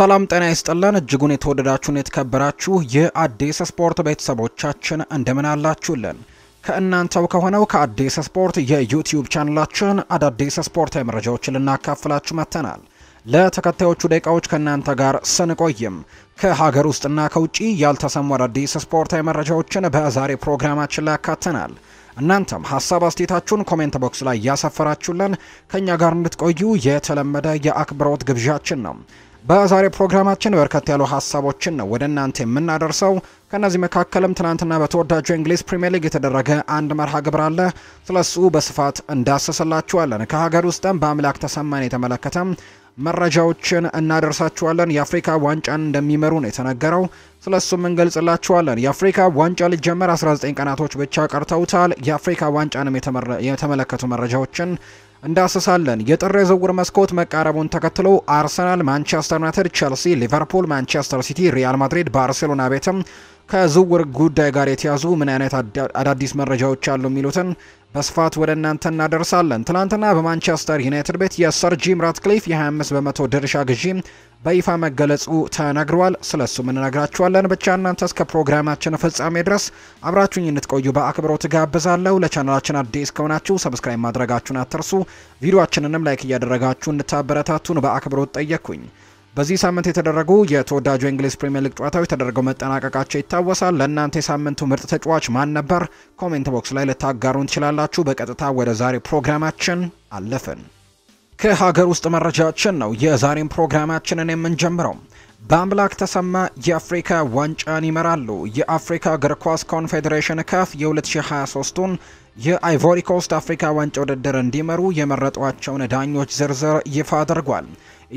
ሰላም ጤና ይስጥልን። እጅጉን የተወደዳችሁን የተከበራችሁ የአዲስ ስፖርት ቤተሰቦቻችን እንደምን አላችሁልን? ከእናንተው ከሆነው ከአዲስ ስፖርት የዩቲዩብ ቻንላችን አዳዲስ ስፖርታዊ መረጃዎችን ልናካፍላችሁ መጥተናል። ለተከታዮቹ ደቂቃዎች ከእናንተ ጋር ስንቆይም ከሀገር ውስጥና ከውጪ ያልተሰሙ አዳዲስ ስፖርታዊ መረጃዎችን በዛሬ ፕሮግራማችን ላይ ያካተናል። እናንተም ሀሳብ አስተያየታችሁን ኮሜንት ቦክስ ላይ ያሰፈራችሁልን ከእኛ ጋር እንድትቆዩ የተለመደ የአክብሮት ግብዣችን ነው። በዛሬ ፕሮግራማችን በርከት ያሉ ሀሳቦችን ነው ወደ እናንተ የምናደርሰው። ከእነዚህ መካከልም ትናንትና በተወዳጁ እንግሊዝ ፕሪምየር ሊግ የተደረገ አንድ መርሃ ግብር አለ። ስለሱ በስፋት እንዳሰሰላችኋለን። ከሀገር ውስጥም በአምላክ ተሰማን የተመለከተ መረጃዎችን እናደርሳችኋለን። የአፍሪካ ዋንጫን እንደሚመሩ ነው የተነገረው። ስለሱም እንገልጽላችኋለን። የአፍሪካ ዋንጫ ሊጀመር 19 ቀናቶች ብቻ ቀርተውታል። የአፍሪካ ዋንጫንም የተመለከቱ መረጃዎችን እንዳስሳለን። የጥር የዝውውር መስኮት መቃረቡን ተከትሎ አርሰናል፣ ማንቸስተር ዩናይትድ፣ ቸልሲ፣ ሊቨርፑል፣ ማንቸስተር ሲቲ፣ ሪያል ማድሪድ፣ ባርሴሎና ቤትም ከዝውውር ጉዳይ ጋር የተያዙ ምን አይነት አዳዲስ መረጃዎች አሉ የሚሉትን በስፋት ወደ እናንተ እናደርሳለን። ትናንትና በማንቸስተር ዩናይትድ ቤት የሰር ጂም ራትክሊፍ የ25 በመቶ ድርሻ ግዢ በይፋ መገለጹ ተነግሯል። ስለሱ እንነግራችኋለን። ብቻ እናንተ እስከ ፕሮግራማችን ፍጻሜ ድረስ አብራችሁኝ እንድትቆዩ በአክብሮት ጋብዛለሁ። ለቻናላችን አዲስ ከሆናችሁ ሰብስክራይብ ማድረጋችሁን አትርሱ። ቪዲዮችንንም ላይክ እያደረጋችሁ እንድታበረታቱን በአክብሮት ጠየቅኩኝ። በዚህ ሳምንት የተደረጉ የተወዳጁ የእንግሊዝ ፕሪምየር ሊግ ጨዋታዎች ተደርገው መጠናቀቃቸው ይታወሳል። ለእናንተ የሳምንቱ ምርጥ ተጫዋች ማን ነበር? ኮሜንት ቦክስ ላይ ልታጋሩን ትችላላችሁ። በቀጥታ ወደ ዛሬ ፕሮግራማችን አለፍን። ከሀገር ውስጥ መረጃችን ነው የዛሬን ፕሮግራማችንን የምንጀምረው። በአምላክ ተሰማ የአፍሪካ ዋንጫን ይመራሉ። የአፍሪካ እግር ኳስ ኮንፌዴሬሽን ካፍ የ2023ቱን የአይቮሪ ኮስት አፍሪካ ዋንጫ ውድድር እንዲመሩ የመረጧቸውን ዳኞች ዝርዝር ይፋ አድርጓል።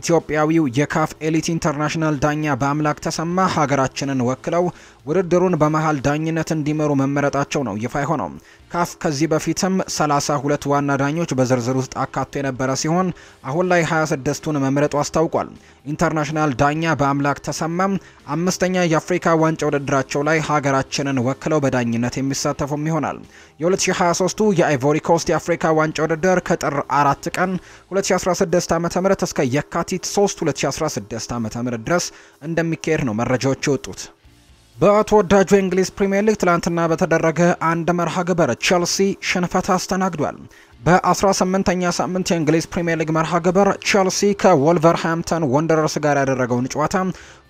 ኢትዮጵያዊው የካፍ ኤሊት ኢንተርናሽናል ዳኛ በአምላክ ተሰማ ሀገራችንን ወክለው ውድድሩን በመሀል ዳኝነት እንዲመሩ መመረጣቸው ነው ይፋ የሆነው። ካፍ ከዚህ በፊትም 32 ዋና ዳኞች በዝርዝር ውስጥ አካቶ የነበረ ሲሆን አሁን ላይ 26ቱን መምረጡ አስታውቋል። ኢንተርናሽናል ዳኛ በአምላክ ተሰማም አምስተኛ የአፍሪካ ዋንጫ ውድድራቸው ላይ ሀገራችንን ወክለው በዳኝነት የሚሳተፉም ይሆናል። የ2023ቱ ኮስት የአፍሪካ ዋንጫ ውድድር ከጥር 4 ቀን 2016 ዓ ም እስከ የካቲት 3 2016 ዓ ም ድረስ እንደሚካሄድ ነው መረጃዎች የወጡት። በተወዳጁ የእንግሊዝ ፕሪምየር ሊግ ትላንትና በተደረገ አንድ መርሃ ግበር ቼልሲ ሽንፈት አስተናግዷል። በ18ኛ ሳምንት የእንግሊዝ ፕሪምየር ሊግ መርሃ ግብር ቸልሲ ከወልቨርሃምፕተን ወንደረርስ ጋር ያደረገውን ጨዋታ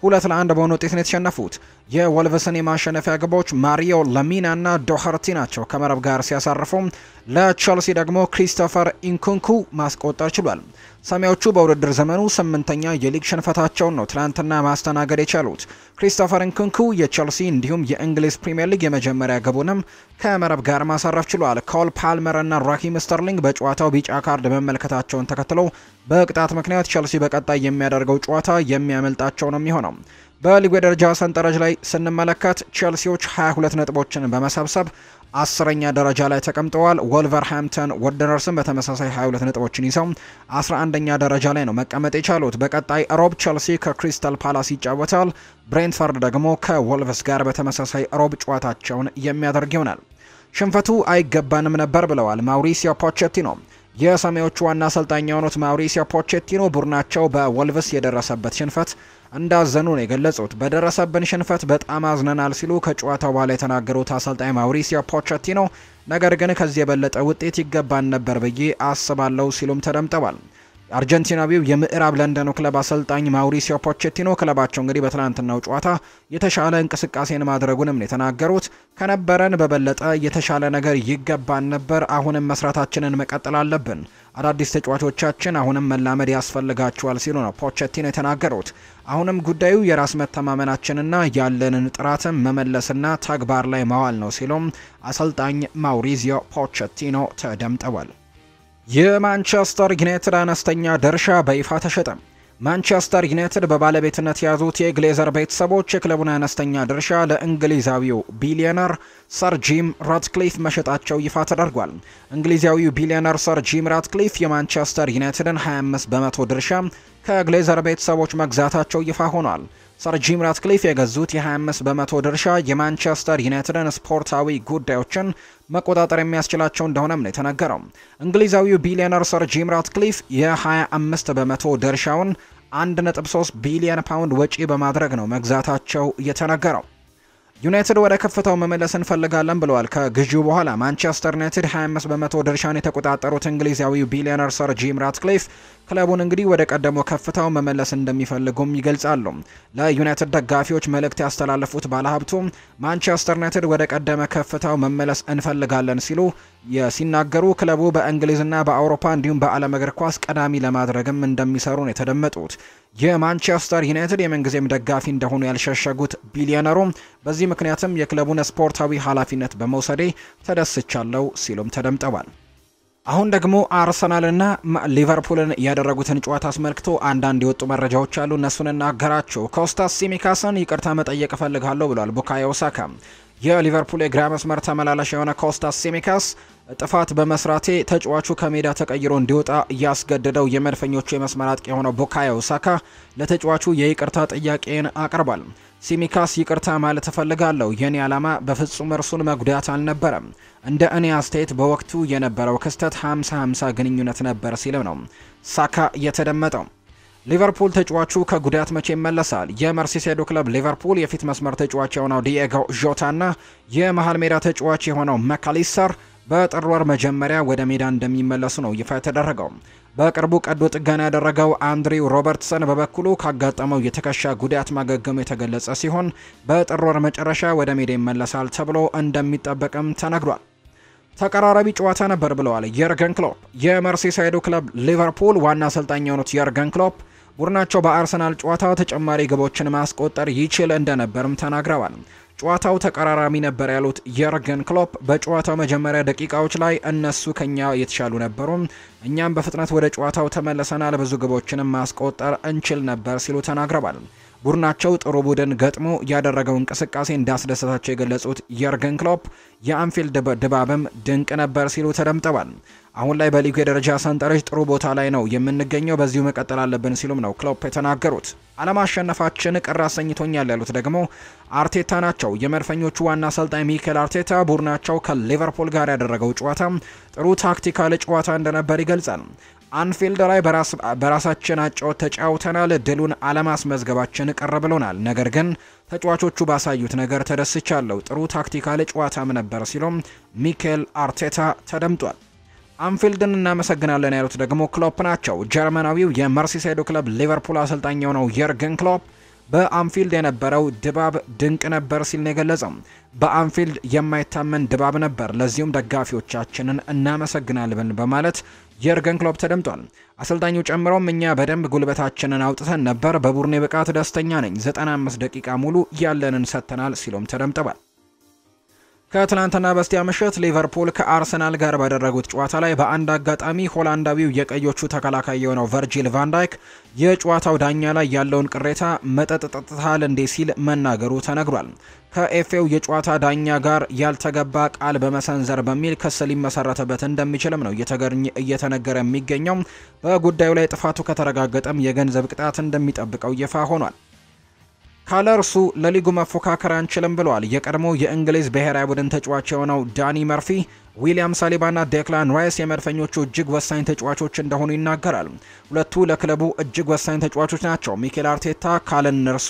ሁለት ለአንድ በሆነ ውጤት ነው የተሸነፉት። የወልቨስን የማሸነፊያ ግቦች ማሪዮ ለሚና እና ዶኸርቲ ናቸው ከመረብ ጋር ሲያሳርፉ፣ ለቸልሲ ደግሞ ክሪስቶፈር ኢንኩንኩ ማስቆጠር ችሏል። ሰማያዊዎቹ በውድድር ዘመኑ ስምንተኛ የሊግ ሽንፈታቸውን ነው ትላንትና ማስተናገድ የቻሉት። ክሪስቶፈር ኢንኩንኩ የቸልሲ እንዲሁም የእንግሊዝ ፕሪምየር ሊግ የመጀመሪያ ግቡንም ከመረብ ጋር ማሳረፍ ችሏል። ኮል ፓልመር እና ራሂም ስተር ስተርሊንግ በጨዋታው ቢጫ ካርድ መመልከታቸውን ተከትለው በቅጣት ምክንያት ቸልሲ በቀጣይ የሚያደርገው ጨዋታ የሚያመልጣቸው ነው የሚሆነው። በሊጉ የደረጃ ሰንጠረዥ ላይ ስንመለከት ቸልሲዎች 22 ነጥቦችን በመሰብሰብ አስረኛ ደረጃ ላይ ተቀምጠዋል። ወልቨርሃምፕተን ወደነርስን በተመሳሳይ 22 ነጥቦችን ይዘው 11ኛ ደረጃ ላይ ነው መቀመጥ የቻሉት። በቀጣይ ሮብ ቸልሲ ከክሪስታል ፓላስ ይጫወታል። ብሬንትፈርድ ደግሞ ከወልቭስ ጋር በተመሳሳይ ሮብ ጨዋታቸውን የሚያደርግ ይሆናል። ሽንፈቱ አይገባንም ነበር ብለዋል ማውሪሲዮ ፖቼቲኖ። የሰማዮቹ ዋና አሰልጣኝ የሆኑት ማውሪሲዮ ፖቼቲኖ ቡድናቸው በወልቭስ የደረሰበት ሽንፈት እንዳዘኑ ነው የገለጹት። በደረሰብን ሽንፈት በጣም አዝነናል ሲሉ ከጨዋታው በኋላ የተናገሩት አሰልጣኝ ማውሪሲዮ ፖቼቲኖ ነገር ግን ከዚህ የበለጠ ውጤት ይገባን ነበር ብዬ አስባለሁ ሲሉም ተደምጠዋል። አርጀንቲናዊው የምዕራብ ለንደኑ ክለብ አሰልጣኝ ማውሪሲዮ ፖቼቲኖ ክለባቸው እንግዲህ በትላንትናው ጨዋታ የተሻለ እንቅስቃሴን ማድረጉንም ነው የተናገሩት። ከነበረን በበለጠ የተሻለ ነገር ይገባን ነበር። አሁንም መስራታችንን መቀጠል አለብን። አዳዲስ ተጫዋቾቻችን አሁንም መላመድ ያስፈልጋቸዋል ሲሉ ነው ፖቼቲኖ የተናገሩት። አሁንም ጉዳዩ የራስ መተማመናችንና ያለንን ጥራትን መመለስና ተግባር ላይ ማዋል ነው ሲሉም አሰልጣኝ ማውሪዚዮ ፖቼቲኖ ተደምጠዋል። የማንቸስተር ዩናይትድ አነስተኛ ድርሻ በይፋ ተሸጠ። ማንቸስተር ዩናይትድ በባለቤትነት የያዙት የግሌዘር ቤተሰቦች የክለቡን አነስተኛ ድርሻ ለእንግሊዛዊው ቢሊዮነር ሰር ጂም ራትክሊፍ መሸጣቸው ይፋ ተደርጓል። እንግሊዛዊው ቢሊዮነር ሰር ጂም ራትክሊፍ የማንቸስተር ዩናይትድን 25 በመቶ ድርሻ ከግሌዘር ቤተሰቦች መግዛታቸው ይፋ ሆኗል። ሰር ጂም ራትክሊፍ የገዙት የ25 በመቶ ድርሻ የማንቸስተር ዩናይትድን ስፖርታዊ ጉዳዮችን መቆጣጠር የሚያስችላቸው እንደሆነም ነው የተነገረው። እንግሊዛዊው ቢሊዮነር ሰር ጂም ራትክሊፍ የ25 በመቶ ድርሻውን 1.3 ቢሊዮን ፓውንድ ወጪ በማድረግ ነው መግዛታቸው የተነገረው። ዩናይትድ ወደ ከፍታው መመለስ እንፈልጋለን ብለዋል። ከግዢው በኋላ ማንቸስተር ዩናይትድ 25 በመቶ ድርሻን የተቆጣጠሩት እንግሊዛዊው ቢሊዮነር ሰር ጂም ራትክሊፍ ክለቡን እንግዲህ ወደ ቀደሞ ከፍታው መመለስ እንደሚፈልጉም ይገልጻሉ። ለዩናይትድ ደጋፊዎች መልእክት ያስተላለፉት ባለሀብቱ ማንቸስተር ዩናይትድ ወደ ቀደመ ከፍታው መመለስ እንፈልጋለን ሲሉ ሲናገሩ ክለቡ በእንግሊዝና በአውሮፓ እንዲሁም በዓለም እግር ኳስ ቀዳሚ ለማድረግም እንደሚሰሩ ነው የተደመጡት። የማንቸስተር ዩናይትድ የምንጊዜም ደጋፊ እንደሆኑ ያልሸሸጉት ቢሊዮነሩ በዚህ ምክንያትም የክለቡን ስፖርታዊ ኃላፊነት በመውሰዴ ተደስቻለሁ ሲሉም ተደምጠዋል። አሁን ደግሞ አርሰናልና ሊቨርፑልን ያደረጉትን ጨዋታ አስመልክቶ አንዳንድ የወጡ መረጃዎች አሉ። እነሱን እናገራችሁ። ኮስታስ ሲሚካስን ይቅርታ መጠየቅ እፈልጋለሁ ብሏል ቡካዮ ሳካ። የሊቨርፑል የግራ መስመር ተመላላሽ የሆነ ኮስታስ ሲሚካስ ጥፋት በመስራቴ ተጫዋቹ ከሜዳ ተቀይሮ እንዲወጣ እያስገደደው የመድፈኞቹ የመስመር አጥቂ የሆነው ቡካዮ ሳካ ለተጫዋቹ የይቅርታ ጥያቄን አቅርቧል። ሲሚካስ ይቅርታ ማለት እፈልጋለሁ። የኔ ዓላማ በፍጹም እርሱን መጉዳት አልነበረም። እንደ እኔ አስተያየት በወቅቱ የነበረው ክስተት 50 50 ግንኙነት ነበር ሲልም ነው ሳካ የተደመጠው። ሊቨርፑል ተጫዋቹ ከጉዳት መቼ ይመለሳል? የመርሲሴዶ ክለብ ሊቨርፑል የፊት መስመር ተጫዋች የሆነው ዲኤጎ ዦታና የመሀል ሜዳ ተጫዋች የሆነው መካሊሰር በጥር ወር መጀመሪያ ወደ ሜዳ እንደሚመለሱ ነው ይፋ የተደረገው። በቅርቡ ቀዶ ጥገና ያደረገው አንድሪው ሮበርትሰን በበኩሉ ካጋጠመው የትከሻ ጉዳት ማገገሙ የተገለጸ ሲሆን በጥር ወር መጨረሻ ወደ ሜዳ ይመለሳል ተብሎ እንደሚጠበቅም ተነግሯል። ተቀራራቢ ጨዋታ ነበር ብለዋል የርገን ክሎፕ። የመርሲሳይዶ ክለብ ሊቨርፑል ዋና አሰልጣኝ የሆኑት የርገን ክሎፕ ቡድናቸው በአርሰናል ጨዋታ ተጨማሪ ግቦችን ማስቆጠር ይችል እንደነበርም ተናግረዋል። ጨዋታው ተቀራራሚ ነበር ያሉት የርገን ክሎፕ በጨዋታው መጀመሪያ ደቂቃዎች ላይ እነሱ ከኛ የተሻሉ ነበሩ፣ እኛም በፍጥነት ወደ ጨዋታው ተመልሰናል፣ ብዙ ግቦችንም ማስቆጠር እንችል ነበር ሲሉ ተናግረዋል። ቡድናቸው ጥሩ ቡድን ገጥሞ ያደረገው እንቅስቃሴ እንዳስደሰታቸው የገለጹት የርገን ክሎፕ የአንፊልድ ድባብም ድንቅ ነበር ሲሉ ተደምጠዋል። አሁን ላይ በሊጉ የደረጃ ሰንጠረዥ ጥሩ ቦታ ላይ ነው የምንገኘው፣ በዚሁ መቀጠል አለብን ሲሉም ነው ክሎፕ የተናገሩት። አለማሸነፋችን ቅር አሰኝቶኛል ያሉት ደግሞ አርቴታ ናቸው። የመድፈኞቹ ዋና አሰልጣኝ ሚካኤል አርቴታ ቡድናቸው ከሊቨርፑል ጋር ያደረገው ጨዋታ ጥሩ ታክቲካል ጨዋታ እንደነበር ይገልጻል። አንፊልድ ላይ በራሳችን አጫወት ተጫውተናል። ድሉን አለማስመዝገባችን ቅር ብሎናል፣ ነገር ግን ተጫዋቾቹ ባሳዩት ነገር ተደስቻለሁ። ጥሩ ታክቲካል ጨዋታም ነበር ሲሉም ሚካኤል አርቴታ ተደምጧል። አንፊልድን እናመሰግናለን ያሉት ደግሞ ክሎፕ ናቸው። ጀርመናዊው የመርሲሳይዶ ክለብ ሊቨርፑል አሰልጣኝ የሆነው የርገን ክሎፕ በአንፊልድ የነበረው ድባብ ድንቅ ነበር ሲል ነው የገለጸው። በአንፊልድ የማይታመን ድባብ ነበር፣ ለዚሁም ደጋፊዎቻችንን እናመሰግናለን በማለት የርገን ክሎፕ ተደምጧል። አሰልጣኙ ጨምሮም እኛ በደንብ ጉልበታችንን አውጥተን ነበር፣ በቡድኔ ብቃት ደስተኛ ነኝ፣ 95 ደቂቃ ሙሉ ያለንን ሰጥተናል ሲሉም ተደምጠዋል። ከትላንትና በስቲያ ምሽት ሊቨርፑል ከአርሰናል ጋር ባደረጉት ጨዋታ ላይ በአንድ አጋጣሚ ሆላንዳዊው የቀዮቹ ተከላካይ የሆነው ቨርጂል ቫንዳይክ የጨዋታው ዳኛ ላይ ያለውን ቅሬታ መጠጥ ጠጥተሃል እንዴ ሲል መናገሩ ተነግሯል። ከኤፍኤው የጨዋታ ዳኛ ጋር ያልተገባ ቃል በመሰንዘር በሚል ክስ ሊመሰረተበት እንደሚችልም ነው እየተነገረ የሚገኘው። በጉዳዩ ላይ ጥፋቱ ከተረጋገጠም የገንዘብ ቅጣት እንደሚጠብቀው ይፋ ሆኗል። ካለ እርሱ ለሊጉ መፎካከር አንችልም ብሏል። የቀድሞ የእንግሊዝ ብሔራዊ ቡድን ተጫዋች የሆነው ዳኒ መርፊ ዊሊያም ሳሊባና ዴክላን ራይስ የመድፈኞቹ እጅግ ወሳኝ ተጫዋቾች እንደሆኑ ይናገራል። ሁለቱ ለክለቡ እጅግ ወሳኝ ተጫዋቾች ናቸው። ሚኬል አርቴታ ካለን እርሱ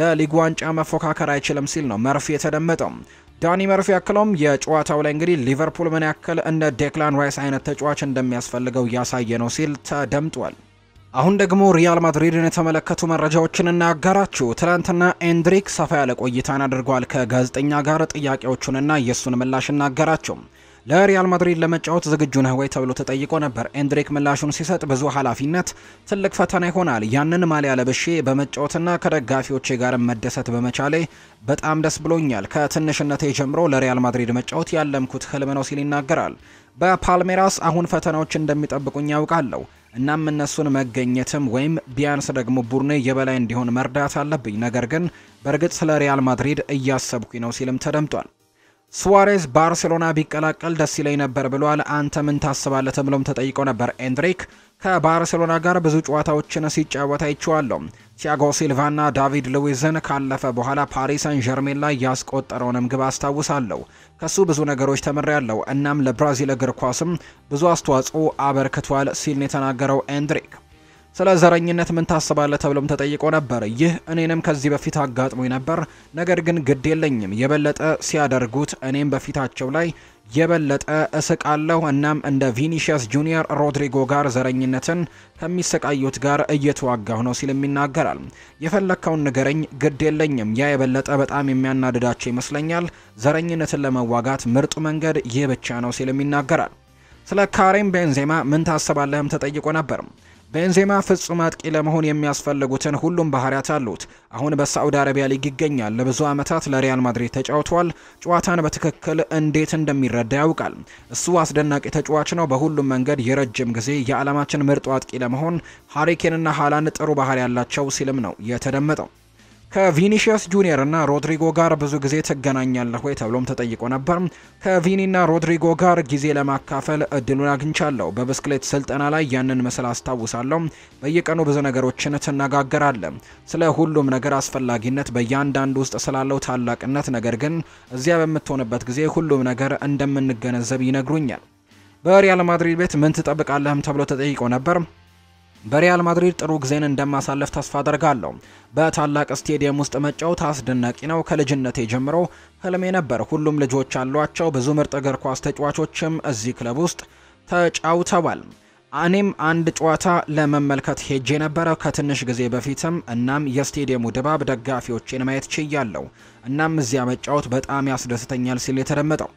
ለሊጉ ዋንጫ መፎካከር አይችልም ሲል ነው መርፊ የተደመጠው። ዳኒ መርፊ ያክለውም የጨዋታው ላይ እንግዲህ ሊቨርፑል ምን ያክል እንደ ዴክላን ራይስ አይነት ተጫዋች እንደሚያስፈልገው እያሳየ ነው ሲል ተደምጧል። አሁን ደግሞ ሪያል ማድሪድን የተመለከቱ መረጃዎችን እናጋራችሁ። ትናንትና ኤንድሪክ ሰፋ ያለ ቆይታን አድርጓል ከጋዜጠኛ ጋር። ጥያቄዎቹንና የእሱን ምላሽ እናጋራችሁ። ለሪያል ማድሪድ ለመጫወት ዝግጁ ነህ ወይ ተብሎ ተጠይቆ ነበር። ኤንድሪክ ምላሹን ሲሰጥ ብዙ ኃላፊነት፣ ትልቅ ፈተና ይሆናል። ያንን ማሊያ ለብሼ በመጫወትና ከደጋፊዎቼ ጋር መደሰት በመቻሌ በጣም ደስ ብሎኛል። ከትንሽነቴ ጀምሮ ለሪያል ማድሪድ መጫወት ያለምኩት ህልም ነው ሲል ይናገራል። በፓልሜራስ አሁን ፈተናዎች እንደሚጠብቁኝ ያውቃለሁ እናም እነሱን መገኘትም ወይም ቢያንስ ደግሞ ቡድኔ የበላይ እንዲሆን መርዳት አለብኝ። ነገር ግን በእርግጥ ስለ ሪያል ማድሪድ እያሰብኩኝ ነው ሲልም ተደምጧል። ሱዋሬዝ ባርሴሎና ቢቀላቀል ደስ ይለኝ ነበር ብሏል። አንተ ምን ታስባለህ ተብሎም ተጠይቆ ነበር። ኤንድሪክ ከባርሴሎና ጋር ብዙ ጨዋታዎችን ሲጫወት አይቼዋለሁ። ቲያጎ ሲልቫና ዳቪድ ሉዊዝን ካለፈ በኋላ ፓሪስ ሰን ዠርሜን ላይ ያስቆጠረውንም ግብ አስታውሳለሁ። ከሱ ብዙ ነገሮች ተምሬያለሁ። እናም ለብራዚል እግር ኳስም ብዙ አስተዋጽኦ አበርክቷል ሲል ነው የተናገረው ኤንድሪክ ስለ ዘረኝነት ምን ታስባለህ ተብሎም ተጠይቆ ነበር። ይህ እኔንም ከዚህ በፊት አጋጥሞኝ ነበር፣ ነገር ግን ግድ የለኝም። የበለጠ ሲያደርጉት እኔም በፊታቸው ላይ የበለጠ እስቃለሁ። እናም እንደ ቪኒሺየስ ጁኒየር፣ ሮድሪጎ ጋር ዘረኝነትን ከሚሰቃዩት ጋር እየተዋጋሁ ነው ሲልም ይናገራል። የፈለግከውን ንገረኝ፣ ግድ የለኝም። ያ የበለጠ በጣም የሚያናድዳቸው ይመስለኛል። ዘረኝነትን ለመዋጋት ምርጡ መንገድ ይህ ብቻ ነው ሲልም ይናገራል። ስለ ካሬም ቤንዜማ ምን ታስባለህም ተጠይቆ ነበር። ቤንዜማ ፍጹም አጥቂ ለመሆን የሚያስፈልጉትን ሁሉም ባህሪያት አሉት። አሁን በሳዑዲ አረቢያ ሊግ ይገኛል። ለብዙ ዓመታት ለሪያል ማድሪድ ተጫውቷል። ጨዋታን በትክክል እንዴት እንደሚረዳ ያውቃል። እሱ አስደናቂ ተጫዋች ነው። በሁሉም መንገድ የረጅም ጊዜ የዓለማችን ምርጡ አጥቂ ለመሆን ሃሪኬንና ሃላንድ ጥሩ ባህሪ ያላቸው ሲልም ነው የተደመጠው። ከቪኒሽስ ጁኒየር እና ሮድሪጎ ጋር ብዙ ጊዜ ትገናኛለህ ወይ ተብሎም ተጠይቆ ነበር። ከቪኒና ሮድሪጎ ጋር ጊዜ ለማካፈል እድሉን አግኝቻለሁ። በብስክሌት ስልጠና ላይ ያንን ምስል አስታውሳለሁ። በየቀኑ ብዙ ነገሮችን ትነጋገራለን። ስለ ሁሉም ነገር አስፈላጊነት፣ በእያንዳንዱ ውስጥ ስላለው ታላቅነት፣ ነገር ግን እዚያ በምትሆንበት ጊዜ ሁሉም ነገር እንደምንገነዘብ ይነግሩኛል። በሪያል ማድሪድ ቤት ምን ትጠብቃለህም ተብሎ ተጠይቆ ነበር። በሪያል ማድሪድ ጥሩ ጊዜን እንደማሳለፍ ተስፋ አደርጋለሁ። በታላቅ ስቴዲየም ውስጥ መጫወት አስደናቂ ነው። ከልጅነቴ ጀምሮ ህልሜ ነበር። ሁሉም ልጆች አሏቸው። ብዙ ምርጥ እግር ኳስ ተጫዋቾችም እዚህ ክለብ ውስጥ ተጫውተዋል። እኔም አንድ ጨዋታ ለመመልከት ሄጄ ነበረ ከትንሽ ጊዜ በፊትም። እናም የስቴዲየሙ ድባብ ደጋፊዎችን ማየት ችያለሁ። እናም እዚያ መጫወት በጣም ያስደስተኛል ሲል የተደመጠው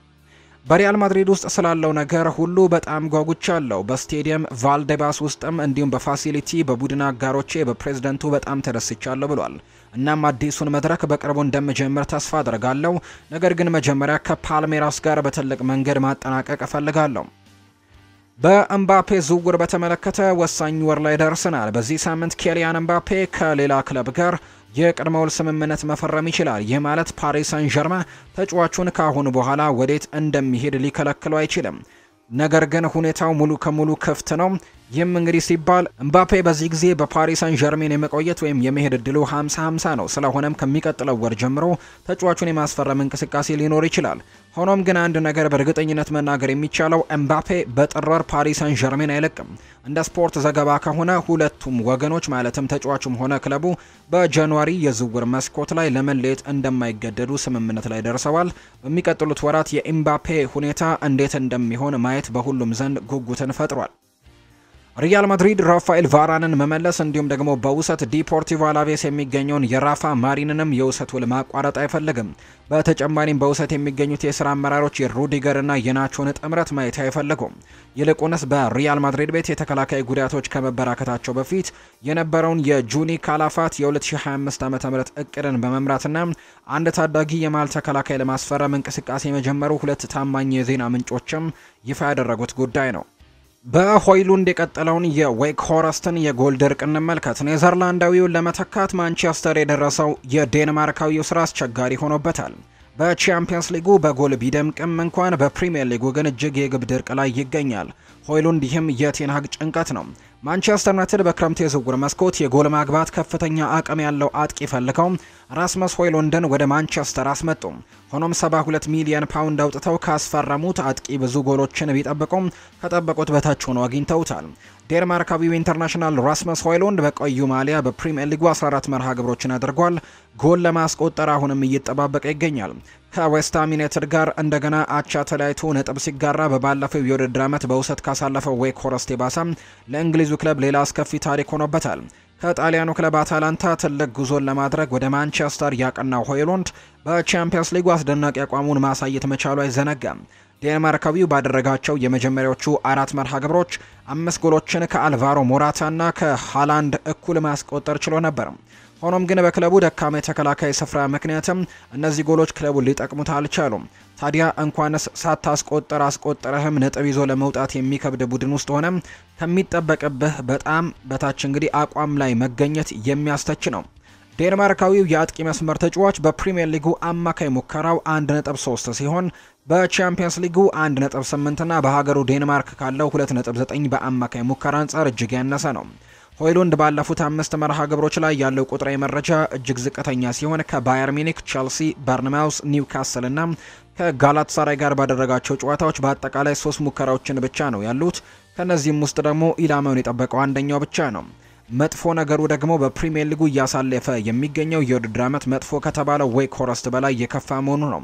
በሪያል ማድሪድ ውስጥ ስላለው ነገር ሁሉ በጣም ጓጉቻለሁ። በስቴዲየም ቫልዴባስ ውስጥም እንዲሁም በፋሲሊቲ በቡድን አጋሮቼ፣ በፕሬዝደንቱ በጣም ተደስቻለሁ ብሏል። እናም አዲሱን መድረክ በቅርቡ እንደምጀምር ተስፋ አድርጋለሁ። ነገር ግን መጀመሪያ ከፓልሜራስ ጋር በትልቅ መንገድ ማጠናቀቅ እፈልጋለሁ። በእምባፔ ዝውውር በተመለከተ ወሳኝ ወር ላይ ደርሰናል። በዚህ ሳምንት ኬሊያን እምባፔ ከሌላ ክለብ ጋር የቅድመ ውል ስምምነት መፈረም ይችላል። ይህ ማለት ፓሪስ ሳን ዠርማ ተጫዋቹን ካሁን በኋላ ወዴት እንደሚሄድ ሊከለክለው አይችልም። ነገር ግን ሁኔታው ሙሉ ከሙሉ ክፍት ነው። ይህም እንግዲህ ሲባል እምባፔ በዚህ ጊዜ በፓሪስ ሳን ዠርሜን የመቆየት ወይም የመሄድ እድሉ 50 50 ነው። ስለሆነም ከሚቀጥለው ወር ጀምሮ ተጫዋቹን የማስፈረም እንቅስቃሴ ሊኖር ይችላል። ሆኖም ግን አንድ ነገር በእርግጠኝነት መናገር የሚቻለው ኤምባፔ በጥር ወር ፓሪስ ሳን ዠርሜን አይለቅም። እንደ ስፖርት ዘገባ ከሆነ ሁለቱም ወገኖች ማለትም ተጫዋቹም ሆነ ክለቡ በጃንዋሪ የዝውውር መስኮት ላይ ለመለየት እንደማይገደዱ ስምምነት ላይ ደርሰዋል። በሚቀጥሉት ወራት የኤምባፔ ሁኔታ እንዴት እንደሚሆን ማየት በሁሉም ዘንድ ጉጉትን ፈጥሯል። ሪያል ማድሪድ ራፋኤል ቫራንን መመለስ እንዲሁም ደግሞ በውሰት ዲፖርቲቮ አላቬስ የሚገኘውን የራፋ ማሪንንም የውሰት ውል ማቋረጥ አይፈልግም። በተጨማሪም በውሰት የሚገኙት የስራ አመራሮች የሩዲገርና የናቾን ጥምረት ማየት አይፈልጉም። ይልቁንስ በሪያል ማድሪድ ቤት የተከላካይ ጉዳቶች ከመበራከታቸው በፊት የነበረውን የጁኒ ካላፋት የ2025 ዓ ም እቅድን በመምራትና አንድ ታዳጊ የማል ተከላካይ ለማስፈረም እንቅስቃሴ የመጀመሩ ሁለት ታማኝ የዜና ምንጮችም ይፋ ያደረጉት ጉዳይ ነው። በሆይሉንድ የቀጠለውን የዌክሆረስትን የጎል ድርቅ እንመልከት። ኔዘርላንዳዊውን ለመተካት ማንቸስተር የደረሰው የዴንማርካዊው ስራ አስቸጋሪ ሆኖበታል። በቻምፒየንስ ሊጉ በጎል ቢደምቅም እንኳን በፕሪምየር ሊጉ ግን እጅግ የግብ ድርቅ ላይ ይገኛል። ሆይሉንድ ይህም የቴንሃግ ጭንቀት ነው። ማንቸስተር ዩናይትድ በክረምት የዝውውር መስኮት የጎል ማግባት ከፍተኛ አቅም ያለው አጥቂ ፈልገው ራስመስ ሆይሉንድን ወደ ማንቸስተር አስመጡ። ሆኖም 72 ሚሊዮን ፓውንድ አውጥተው ካስፈረሙት አጥቂ ብዙ ጎሎችን ቢጠብቁም ከጠበቁት በታች ሆኖ አግኝተውታል። ዴንማርካዊው ኢንተርናሽናል ራስመስ ሆይሎንድ በቀዩ ማሊያ በፕሪምየር ሊጉ 14 መርሃ ግብሮችን አድርጓል። ጎል ለማስቆጠር አሁንም እየጠባበቀ ይገኛል። ከዌስትሃም ዩናይትድ ጋር እንደገና አቻ ተለያይቶ ነጥብ ሲጋራ በባለፈው የውድድር ዓመት በውሰት ካሳለፈው ዌክ ሆረስት የባሰ ለእንግሊዙ ክለብ ሌላ አስከፊ ታሪክ ሆኖበታል። ከጣሊያኑ ክለብ አታላንታ ትልቅ ጉዞን ለማድረግ ወደ ማንቸስተር ያቀናው ሆይሎንድ በቻምፒየንስ ሊጉ አስደናቂ አቋሙን ማሳየት መቻሉ አይዘነጋም። ዴንማርካዊው ባደረጋቸው የመጀመሪያዎቹ አራት መርሃ ግብሮች አምስት ጎሎችን ከአልቫሮ ሞራታና ከሃላንድ እኩል ማስቆጠር ችሎ ነበር። ሆኖም ግን በክለቡ ደካማ የተከላካይ ስፍራ ምክንያትም እነዚህ ጎሎች ክለቡን ሊጠቅሙት አልቻሉም። ታዲያ እንኳንስ ሳታስቆጠር አስቆጠረህም ነጥብ ይዞ ለመውጣት የሚከብድ ቡድን ውስጥ ሆነ ከሚጠበቅብህ በጣም በታች እንግዲህ አቋም ላይ መገኘት የሚያስተች ነው። ዴንማርካዊው የአጥቂ መስመር ተጫዋች በፕሪምየር ሊጉ አማካይ ሙከራው 1.3 ሲሆን በቻምፒየንስ ሊጉ 1.8 እና በሀገሩ ዴንማርክ ካለው 2.9 በአማካይ ሙከራ አንጻር እጅግ ያነሰ ነው። ሆይሉንድ ባለፉት አምስት መርሃ ግብሮች ላይ ያለው ቁጥራዊ መረጃ እጅግ ዝቅተኛ ሲሆን ከባየር ሚኒክ፣ ቼልሲ፣ በርንማውስ፣ ኒውካስል እና ከጋላትሳራይ ጋር ባደረጋቸው ጨዋታዎች በአጠቃላይ ሶስት ሙከራዎችን ብቻ ነው ያሉት። ከእነዚህም ውስጥ ደግሞ ኢላማውን የጠበቀው አንደኛው ብቻ ነው። መጥፎ ነገሩ ደግሞ በፕሪሚየር ሊጉ እያሳለፈ የሚገኘው የውድድር ዓመት መጥፎ ከተባለው ዌክ ሆረስት በላይ የከፋ መሆኑ ነው።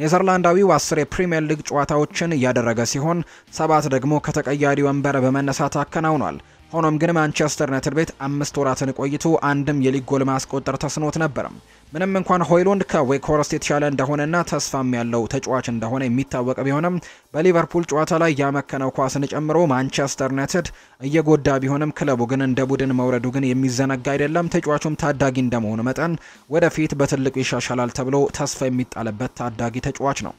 ኔዘርላንዳዊው አስር የፕሪሚየር ሊግ ጨዋታዎችን ያደረገ ሲሆን ሰባት ደግሞ ከተቀያሪ ወንበር በመነሳት አከናውኗል። ሆኖም ግን ማንቸስተር ዩናይትድ ቤት አምስት ወራትን ቆይቶ አንድም የሊግ ጎል ማስቆጠር ተስኖት ነበርም። ምንም እንኳን ሆይሉንድ ከዌክሆርስት የተሻለ እንደሆነና ተስፋም ያለው ተጫዋች እንደሆነ የሚታወቅ ቢሆንም በሊቨርፑል ጨዋታ ላይ ያመከነው ኳስን ጨምሮ ማንቸስተር ዩናይትድ እየጎዳ ቢሆንም ክለቡ ግን እንደ ቡድን መውረዱ ግን የሚዘነጋ አይደለም። ተጫዋቹም ታዳጊ እንደመሆኑ መጠን ወደፊት በትልቁ ይሻሻላል ተብሎ ተስፋ የሚጣልበት ታዳጊ ተጫዋች ነው።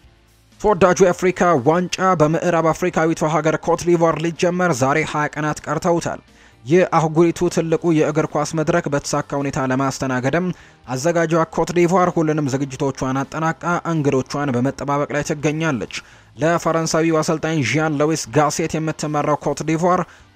ተወዳጁ የአፍሪካ ዋንጫ በምዕራብ አፍሪካዊቷ ሀገር ኮትዲቯር ሊጀመር ዛሬ 20 ቀናት ቀርተውታል። የአህጉሪቱ ትልቁ የእግር ኳስ መድረክ በተሳካ ሁኔታ ለማስተናገድም አዘጋጇ ኮት ዲቯር ሁሉንም ዝግጅቶቿን አጠናቃ እንግዶቿን በመጠባበቅ ላይ ትገኛለች። ለፈረንሳዊው አሰልጣኝ ዣን ሎዊስ ጋሴት የምትመራው ኮት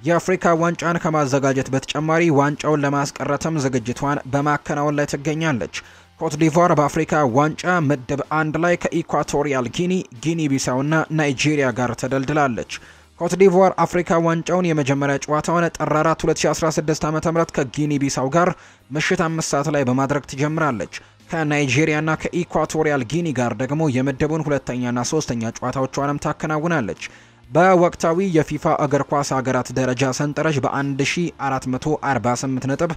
የአፍሪካ ዋንጫን ከማዘጋጀት በተጨማሪ ዋንጫውን ለማስቀረትም ዝግጅቷን በማከናወን ላይ ትገኛለች። ኮት በአፍሪካ ዋንጫ ምድብ አንድ ላይ ከኢኳቶሪያል ጊኒ፣ ጊኒ ቢሳውና ናይጄሪያ ጋር ተደልድላለች። ኮትዲቮር አፍሪካ ዋንጫውን የመጀመሪያ ጨዋታውን ጥር 4 2016 ዓ.ም ከጊኒ ቢሳው ጋር ምሽት አምስት ሰዓት ላይ በማድረግ ትጀምራለች። ከናይጄሪያና ከኢኳቶሪያል ጊኒ ጋር ደግሞ የምድቡን ሁለተኛና ሶስተኛ ጨዋታዎቿንም ታከናውናለች። በወቅታዊ የፊፋ እግር ኳስ ሀገራት ደረጃ ሰንጠረዥ በ1448 ነጥብ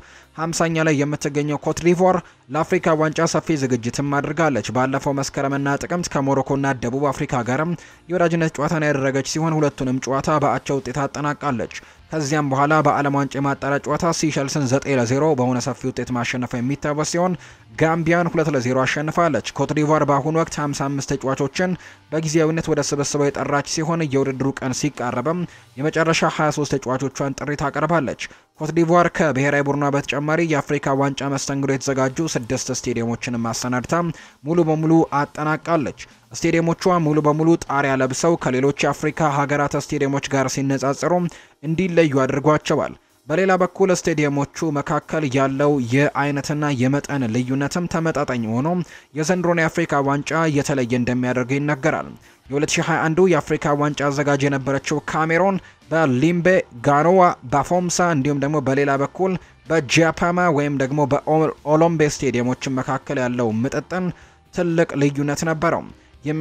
50ኛ ላይ የምትገኘው ኮትዲቮር ለአፍሪካ ዋንጫ ሰፊ ዝግጅትም አድርጋለች። ባለፈው መስከረምና ጥቅምት ከሞሮኮና ደቡብ አፍሪካ ጋርም የወዳጅነት ጨዋታን ያደረገች ሲሆን ሁለቱንም ጨዋታ በአቻ ውጤት አጠናቃለች። ከዚያም በኋላ በዓለም ዋንጫ የማጣሪያ ጨዋታ ሲሸልስን 9 ለ0 በሆነ ሰፊ ውጤት ማሸነፋ የሚታወስ ሲሆን ጋምቢያን 2 ለ0 አሸንፋለች። ኮትዲቫር በአሁኑ ወቅት 55 ተጫዋቾችን በጊዜያዊነት ወደ ስብስቧ የጠራች ሲሆን የውድድሩ ቀን ሲቃረብም የመጨረሻ 23 ተጫዋቾቿን ጥሪ ታቀርባለች። ኮትዲቯር ከብሔራዊ ቡድኗ በተጨማሪ የአፍሪካ ዋንጫ መስተንግዶ የተዘጋጁ ስድስት ስቴዲየሞችን ማሰናድታ ሙሉ በሙሉ አጠናቃለች። ስቴዲየሞቿ ሙሉ በሙሉ ጣሪያ ለብሰው ከሌሎች የአፍሪካ ሀገራት ስቴዲየሞች ጋር ሲነጻጸሩ እንዲለዩ አድርጓቸዋል። በሌላ በኩል ስቴዲየሞቹ መካከል ያለው የአይነትና የመጠን ልዩነትም ተመጣጣኝ ሆኖ የዘንድሮን የአፍሪካ ዋንጫ የተለየ እንደሚያደርግ ይነገራል። የ2021 የአፍሪካ ዋንጫ አዘጋጅ የነበረችው ካሜሮን በሊምቤ ጋሮዋ በፎምሳ እንዲሁም ደግሞ በሌላ በኩል በጃፓማ ወይም ደግሞ በኦሎምቤ ስቴዲየሞች መካከል ያለው ምጥጥን ትልቅ ልዩነት ነበረው።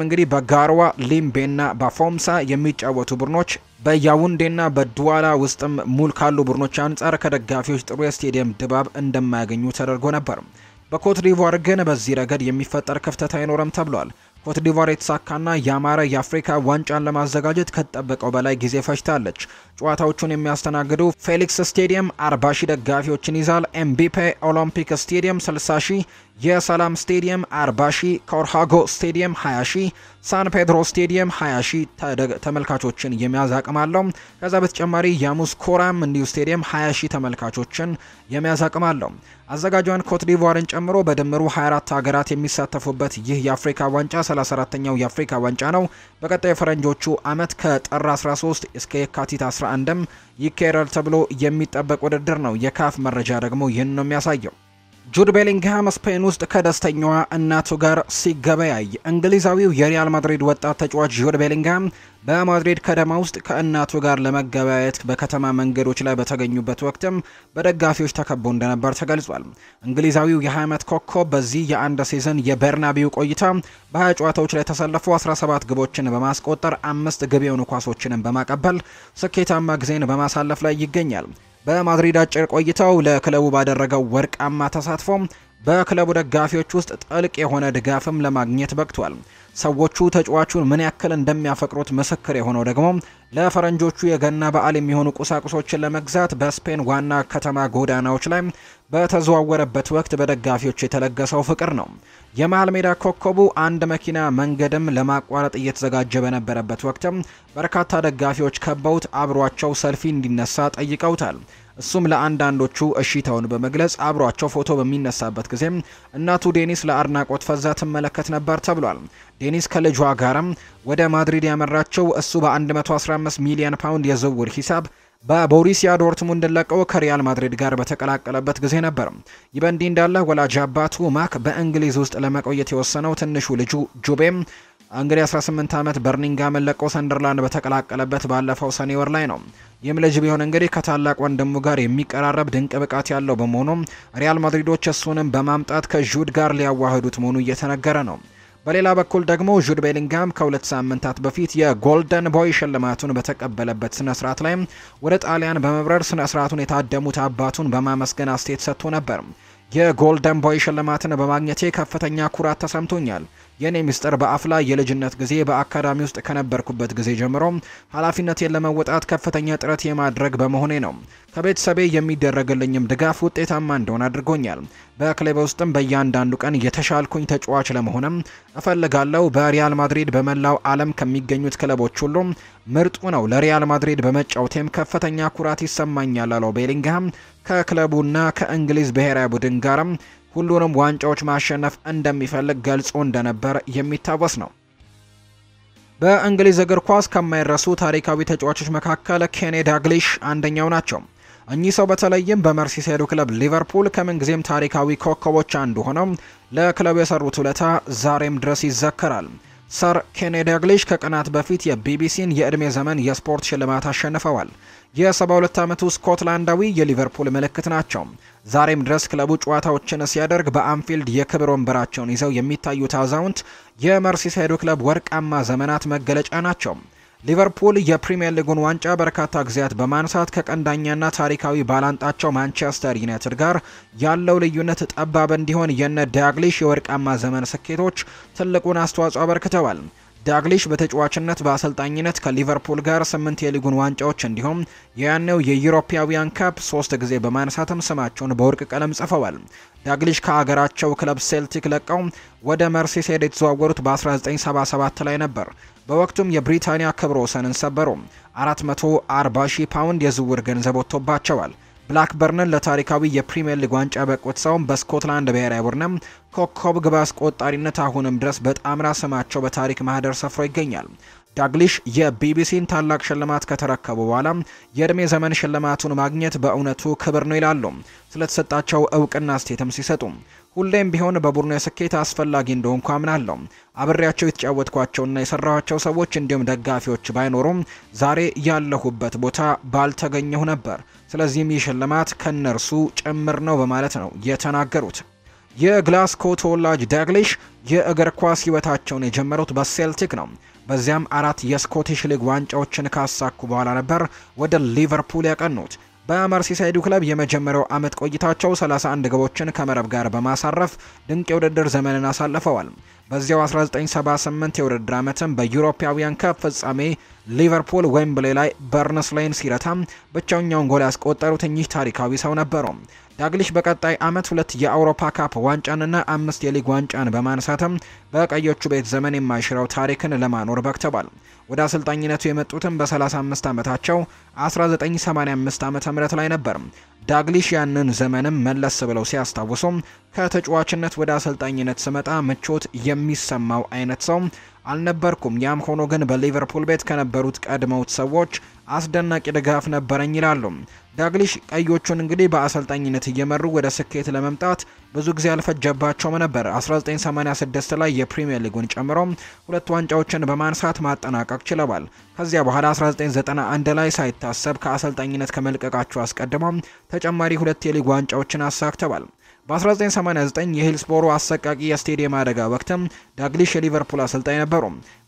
እንግዲህ በጋርዋ ሊምቤና በፎምሳ የሚጫወቱ ቡድኖች በያውንዴና በዱዋላ ውስጥም ሙል ካሉ ቡድኖች አንጻር ከደጋፊዎች ጥሩ የስቴዲየም ድባብ እንደማያገኙ ተደርጎ ነበር። በኮትዲቯር ግን በዚህ ረገድ የሚፈጠር ክፍተት አይኖረም ተብሏል። ኮትዲቫር የተሳካና ያማረ የአፍሪካ ዋንጫን ለማዘጋጀት ከተጠበቀው በላይ ጊዜ ፈጅታለች። ጨዋታዎቹን የሚያስተናግዱ ፌሊክስ ስቴዲየም 40 ሺህ ደጋፊዎችን ይዛል። ኤምቢፔ ኦሎምፒክ ስቴዲየም 60 ሺህ፣ የሰላም ስቴዲየም 40 ሺህ፣ ኮርሃጎ ስቴዲየም 20 ሺህ፣ ሳን ፔድሮ ስቴዲየም 20 ሺህ ተመልካቾችን የሚያዝ አቅም አለው። ከዛ በተጨማሪ የሙስ ኮራም እንዲሁ ስቴዲየም 20 ሺህ ተመልካቾችን የሚያዝ አቅም አለው። አዘጋጇን ኮትዲቫርን ጨምሮ በድምሩ 24 ሀገራት የሚሳተፉበት ይህ የአፍሪካ ዋንጫ 34ኛው የአፍሪካ ዋንጫ ነው። በቀጣይ የፈረንጆቹ አመት ከጥር 13 እስከ የካቲት 11ም ይካሄዳል ተብሎ የሚጠበቅ ውድድር ነው። የካፍ መረጃ ደግሞ ይህን ነው የሚያሳየው። ጁድ ቤሊንግሃም ስፔን ውስጥ ከደስተኛዋ እናቱ ጋር ሲገበያይ እንግሊዛዊው የሪያል ማድሪድ ወጣት ተጫዋች ጁድ ቤሊንግሃም በማድሪድ ከተማ ውስጥ ከእናቱ ጋር ለመገበያየት በከተማ መንገዶች ላይ በተገኙበት ወቅትም በደጋፊዎች ተከቦ እንደነበር ተገልጿል። እንግሊዛዊው የ20 ዓመት ኮከብ በዚህ የአንድ ሲዝን የበርናቢው ቆይታ በ20 ጨዋታዎች ላይ ተሰልፎ 17 ግቦችን በማስቆጠር አምስት ግብ የሆኑ ኳሶችንም በማቀበል ስኬታማ ጊዜን በማሳለፍ ላይ ይገኛል። በማድሪድ አጭር ቆይታው ለክለቡ ባደረገው ወርቃማ ተሳትፎም በክለቡ ደጋፊዎች ውስጥ ጥልቅ የሆነ ድጋፍም ለማግኘት በቅቷል። ሰዎቹ ተጫዋቹን ምን ያክል እንደሚያፈቅሩት ምስክር የሆነው ደግሞ ለፈረንጆቹ የገና በዓል የሚሆኑ ቁሳቁሶችን ለመግዛት በስፔን ዋና ከተማ ጎዳናዎች ላይ በተዘዋወረበት ወቅት በደጋፊዎች የተለገሰው ፍቅር ነው። የመሃል ሜዳ ኮከቡ አንድ መኪና መንገድም ለማቋረጥ እየተዘጋጀ በነበረበት ወቅትም በርካታ ደጋፊዎች ከበውት አብሯቸው ሰልፊ እንዲነሳ ጠይቀውታል። እሱም ለአንዳንዶቹ እሺታውን በመግለጽ አብሯቸው ፎቶ በሚነሳበት ጊዜ እናቱ ዴኒስ ለአድናቆት ፈዛ ትመለከት ነበር ተብሏል። ዴኒስ ከልጇ ጋርም ወደ ማድሪድ ያመራቸው እሱ በ115 ሚሊዮን ፓውንድ የዝውውር ሂሳብ በቦሪሲያ ዶርትሙንድን ለቀው ከሪያል ማድሪድ ጋር በተቀላቀለበት ጊዜ ነበር። ይህ በእንዲህ እንዳለ ወላጅ አባቱ ማክ በእንግሊዝ ውስጥ ለመቆየት የወሰነው ትንሹ ልጁ ጁቤም እንግዲህ 18 ዓመት በርኒንግሃምን ለቆ ሰንደርላንድ በተቀላቀለበት ባለፈው ሰኔ ወር ላይ ነው። ይህም ልጅ ቢሆን እንግዲህ ከታላቅ ወንድሙ ጋር የሚቀራረብ ድንቅ ብቃት ያለው በመሆኑም ሪያል ማድሪዶች እሱንም በማምጣት ከዡድ ጋር ሊያዋህዱት መሆኑ እየተነገረ ነው። በሌላ በኩል ደግሞ ዡድ ቤሊንግሃም ከሁለት ሳምንታት በፊት የጎልደን ቦይ ሽልማቱን በተቀበለበት ስነ ስርዓት ላይ ወደ ጣሊያን በመብረር ስነ ስርዓቱን የታደሙት አባቱን በማመስገን አስተያየት ሰጥቶ ነበር። የጎልደን ቦይ ሽልማትን በማግኘቴ ከፍተኛ ኩራት ተሰምቶኛል። የኔ ሚስጥር በአፍላ የልጅነት ጊዜ በአካዳሚ ውስጥ ከነበርኩበት ጊዜ ጀምሮ ኃላፊነቴን ለመወጣት ከፍተኛ ጥረት የማድረግ በመሆኔ ነው። ከቤተሰቤ የሚደረግልኝም ድጋፍ ውጤታማ እንደሆን አድርጎኛል። በክለብ ውስጥም በእያንዳንዱ ቀን የተሻልኩኝ ተጫዋች ለመሆንም እፈልጋለሁ። በሪያል ማድሪድ በመላው ዓለም ከሚገኙት ክለቦች ሁሉ ምርጡ ነው። ለሪያል ማድሪድ በመጫወቴም ከፍተኛ ኩራት ይሰማኛል አለው ቤሊንግሃም ከክለቡና ከእንግሊዝ ብሔራዊ ቡድን ጋርም ሁሉንም ዋንጫዎች ማሸነፍ እንደሚፈልግ ገልጾ እንደነበር የሚታወስ ነው። በእንግሊዝ እግር ኳስ ከማይረሱ ታሪካዊ ተጫዋቾች መካከል ኬኔ ዳግሊሽ አንደኛው ናቸው። እኚህ ሰው በተለይም በመርሲሳይዱ ክለብ ሊቨርፑል ከምንጊዜም ታሪካዊ ኮከቦች አንዱ ሆነው ለክለቡ የሰሩት ውለታ ዛሬም ድረስ ይዘከራል። ሰር ኬኔ ዳግሊሽ ከቀናት በፊት የቢቢሲን የዕድሜ ዘመን የስፖርት ሽልማት አሸንፈዋል። የ72 ዓመቱ ስኮትላንዳዊ የሊቨርፑል ምልክት ናቸው። ዛሬም ድረስ ክለቡ ጨዋታዎችን ሲያደርግ በአንፊልድ የክብር ወንበራቸውን ይዘው የሚታዩት አዛውንት የመርሲሳይዱ ክለብ ወርቃማ ዘመናት መገለጫ ናቸው። ሊቨርፑል የፕሪምየር ሊጉን ዋንጫ በርካታ ጊዜያት በማንሳት ከቀንዳኛና ታሪካዊ ባላንጣቸው ማንቸስተር ዩናይትድ ጋር ያለው ልዩነት ጠባብ እንዲሆን የነ ዳግሊሽ የወርቃማ ዘመን ስኬቶች ትልቁን አስተዋጽኦ አበርክተዋል። ዳግሊሽ በተጫዋችነት በአሰልጣኝነት ከሊቨርፑል ጋር ስምንት የሊጉን ዋንጫዎች እንዲሁም የያኔው የዩሮፒያውያን ካፕ ሶስት ጊዜ በማንሳትም ስማቸውን በወርቅ ቀለም ጽፈዋል። ዳግሊሽ ከሀገራቸው ክለብ ሴልቲክ ለቀው ወደ መርሲሴድ የተዘዋወሩት በ1977 ላይ ነበር። በወቅቱም የብሪታንያ ክብረ ወሰንን ሰበሩ። 440 ሺህ ፓውንድ የዝውውር ገንዘብ ወጥቶባቸዋል። ብላክበርንን ለታሪካዊ የፕሪምየር ሊግ ዋንጫ በቁት ሰውም በስኮትላንድ ብሔራዊ ቡድንም ኮከብ ግብ አስቆጣሪነት አሁንም ድረስ በጣምራ ስማቸው በታሪክ ማህደር ሰፍሮ ይገኛል። ዳግሊሽ የቢቢሲን ታላቅ ሽልማት ከተረከቡ በኋላ የእድሜ ዘመን ሽልማቱን ማግኘት በእውነቱ ክብር ነው ይላሉ ስለተሰጣቸው እውቅና አስተያየትም ሲሰጡ ሁሌም ቢሆን በቡድኑ ስኬት አስፈላጊ እንደሆንኩ አምናለሁ። አብሬያቸው የተጫወትኳቸውና የሰራኋቸው ሰዎች እንዲሁም ደጋፊዎች ባይኖሩም ዛሬ ያለሁበት ቦታ ባልተገኘሁ ነበር። ስለዚህም ይህ ሽልማት ከነርሱ ጭምር ነው በማለት ነው የተናገሩት። የግላስኮ ተወላጅ ዳግሊሽ የእግር ኳስ ሕይወታቸውን የጀመሩት በሴልቲክ ነው። በዚያም አራት የስኮቲሽ ሊግ ዋንጫዎችን ካሳኩ በኋላ ነበር ወደ ሊቨርፑል ያቀኑት። በመርሲሳይዱ ክለብ የመጀመሪያው ዓመት ቆይታቸው 31 ግቦችን ከመረብ ጋር በማሳረፍ ድንቅ የውድድር ዘመንን አሳልፈዋል። በዚያው 1978 የውድድር ዓመትም በዩሮፓውያን ከፍ ፍጻሜ ሊቨርፑል ዌምብሌ ላይ በርነስ ላይን ሲረታ ብቸኛውን ጎል ያስቆጠሩት እኚህ ታሪካዊ ሰው ነበሩ። ዳግሊሽ በቀጣይ አመት ሁለት የአውሮፓ ካፕ ዋንጫንና አምስት የሊግ ዋንጫን በማንሳትም በቀዮቹ ቤት ዘመን የማይሽረው ታሪክን ለማኖር በክተዋል። ወደ አሰልጣኝነቱ የመጡትም በ35 ዓመታቸው 1985 ዓ ም ላይ ነበር። ዳግሊሽ ያንን ዘመንም መለስ ብለው ሲያስታውሱ ከተጫዋችነት ወደ አሰልጣኝነት ስመጣ ምቾት የሚሰማው አይነት ሰው አልነበርኩም። ያም ሆኖ ግን በሊቨርፑል ቤት ከነበሩት ቀድመውት ሰዎች አስደናቂ ድጋፍ ነበረኝ ይላሉ። ዳግሊሽ ቀዮቹን እንግዲህ በአሰልጣኝነት እየመሩ ወደ ስኬት ለመምጣት ብዙ ጊዜ አልፈጀባቸውም ነበር። 1986 ላይ የፕሪምየር ሊጉን ጨምሮ ሁለት ዋንጫዎችን በማንሳት ማጠናቀቅ ችለዋል። ከዚያ በኋላ 1991 ላይ ሳይታሰብ ከአሰልጣኝነት ከመልቀቃቸው አስቀድሞ ተጨማሪ ሁለት የሊግ ዋንጫዎችን አሳክተዋል። በ1989 የሂልስቦሮ አሰቃቂ የስቴዲየም አደጋ ወቅትም ዳግሊሽ የሊቨርፑል አሰልጣኝ ነበሩ።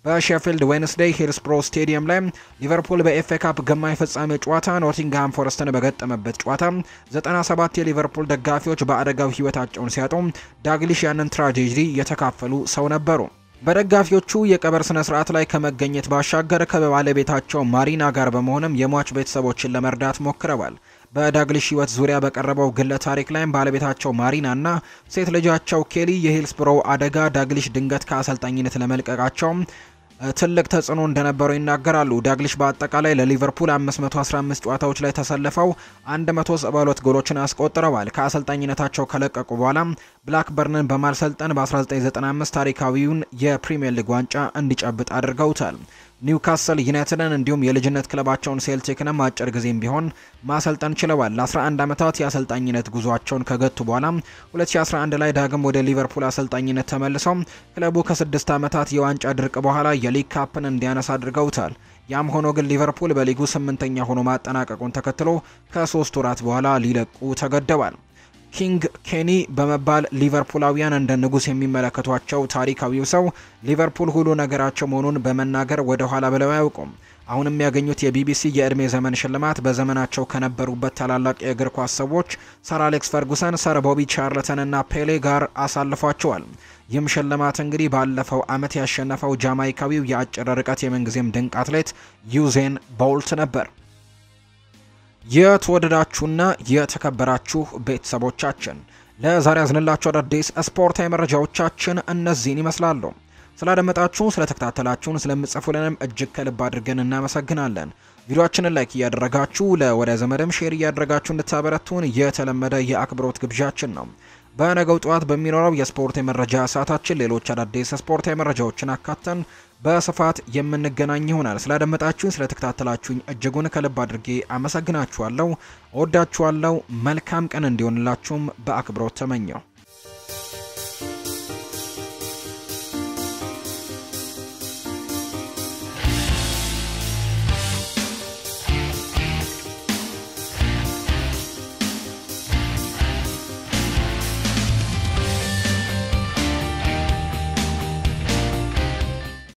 በሼፊልድ ዌንስዴይ ሂልስቦሮ ስቴዲየም ላይ ሊቨርፑል በኤፍኤ ካፕ ግማሽ ፍጻሜ ጨዋታ ኖቲንግሃም ፎረስትን በገጠመበት ጨዋታ 97 የሊቨርፑል ደጋፊዎች በአደጋው ህይወታቸውን ሲያጡ ዳግሊሽ ያንን ትራጀዲ የተካፈሉ ሰው ነበሩ። በደጋፊዎቹ የቀበር ስነ ስርዓት ላይ ከመገኘት ባሻገር ከባለቤታቸው ማሪና ጋር በመሆንም የሟች ቤተሰቦችን ለመርዳት ሞክረዋል። በዳግሊሽ ህይወት ዙሪያ በቀረበው ግለ ታሪክ ላይም ባለቤታቸው ማሪና እና ሴት ልጃቸው ኬሊ የሂልስብሮ አደጋ ዳግሊሽ ድንገት ከአሰልጣኝነት ለመልቀቃቸው ትልቅ ተጽዕኖ እንደነበረው ይናገራሉ። ዳግሊሽ በአጠቃላይ ለሊቨርፑል 515 ጨዋታዎች ላይ ተሰልፈው 172 ጎሎችን አስቆጥረዋል። ከአሰልጣኝነታቸው ከለቀቁ በኋላ ብላክበርንን በማሰልጠን በ1995 ታሪካዊውን የፕሪምየር ሊግ ዋንጫ እንዲጨብጥ አድርገውታል። ኒውካስል ዩናይትድን እንዲሁም የልጅነት ክለባቸውን ሴልቲክንም አጭር ጊዜም ቢሆን ማሰልጠን ችለዋል። ለ11 ዓመታት የአሰልጣኝነት ጉዟቸውን ከገቱ በኋላ 2011 ላይ ዳግም ወደ ሊቨርፑል አሰልጣኝነት ተመልሰው ክለቡ ከስድስት ዓመታት የዋንጫ ድርቅ በኋላ የሊግ ካፕን እንዲያነሳ አድርገውታል። ያም ሆኖ ግን ሊቨርፑል በሊጉ ስምንተኛ ሆኖ ማጠናቀቁን ተከትሎ ከሶስት ወራት በኋላ ሊለቁ ተገደዋል። ኪንግ ኬኒ በመባል ሊቨርፑላውያን እንደ ንጉስ የሚመለከቷቸው ታሪካዊው ሰው ሊቨርፑል ሁሉ ነገራቸው መሆኑን በመናገር ወደ ኋላ ብለው አያውቁም። አሁን የሚያገኙት የቢቢሲ የእድሜ ዘመን ሽልማት በዘመናቸው ከነበሩበት ታላላቅ የእግር ኳስ ሰዎች ሰር አሌክስ ፈርጉሰን፣ ሰር ቦቢ ቻርልተን እና ፔሌ ጋር አሳልፏቸዋል። ይህም ሽልማት እንግዲህ ባለፈው ዓመት ያሸነፈው ጃማይካዊው የአጭር ርቀት የምንጊዜም ድንቅ አትሌት ዩዜን ቦልት ነበር። የተወደዳችሁና የተከበራችሁ ቤተሰቦቻችን ለዛሬ ያዝንላችሁ አዳዲስ ስፖርታዊ መረጃዎቻችን እነዚህን ይመስላሉ። ስላደመጣችሁ፣ ስለተከታተላችሁን፣ ስለምጽፉልንም እጅግ ከልብ አድርገን እናመሰግናለን። ቪዲዮችንን ላይክ እያደረጋችሁ ለወዳጅ ዘመድም ሼር እያደረጋችሁ እንድታበረቱን የተለመደ የአክብሮት ግብዣችን ነው። በነገው ጠዋት በሚኖረው የስፖርት የመረጃ ሰዓታችን ሌሎች አዳዲስ ስፖርታዊ መረጃዎችን አካተን በስፋት የምንገናኝ ይሆናል። ስላደመጣችሁኝ፣ ስለተከታተላችሁኝ እጅጉን ከልብ አድርጌ አመሰግናችኋለሁ። ወዳችኋለሁ። መልካም ቀን እንዲሆንላችሁም በአክብሮት ተመኘው።